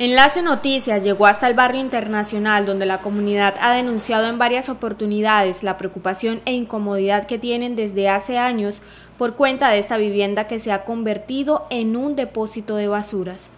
Enlace Noticias llegó hasta el barrio internacional donde la comunidad ha denunciado en varias oportunidades la preocupación e incomodidad que tienen desde hace años por cuenta de esta vivienda que se ha convertido en un depósito de basuras.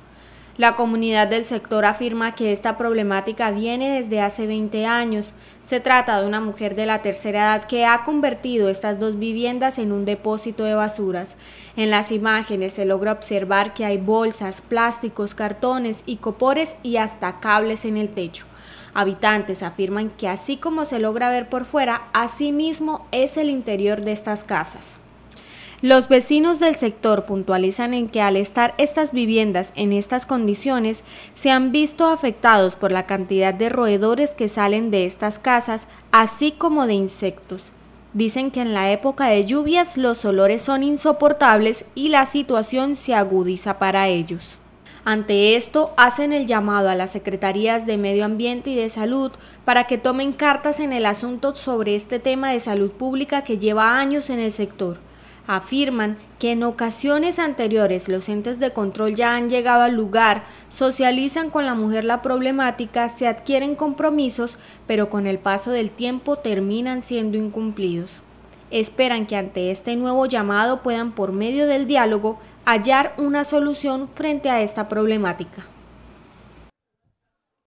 La comunidad del sector afirma que esta problemática viene desde hace 20 años. Se trata de una mujer de la tercera edad que ha convertido estas dos viviendas en un depósito de basuras. En las imágenes se logra observar que hay bolsas, plásticos, cartones, y copores y hasta cables en el techo. Habitantes afirman que así como se logra ver por fuera, así mismo es el interior de estas casas. Los vecinos del sector puntualizan en que al estar estas viviendas en estas condiciones, se han visto afectados por la cantidad de roedores que salen de estas casas, así como de insectos. Dicen que en la época de lluvias los olores son insoportables y la situación se agudiza para ellos. Ante esto, hacen el llamado a las Secretarías de Medio Ambiente y de Salud para que tomen cartas en el asunto sobre este tema de salud pública que lleva años en el sector afirman que en ocasiones anteriores los entes de control ya han llegado al lugar, socializan con la mujer la problemática, se adquieren compromisos, pero con el paso del tiempo terminan siendo incumplidos. Esperan que ante este nuevo llamado puedan por medio del diálogo hallar una solución frente a esta problemática.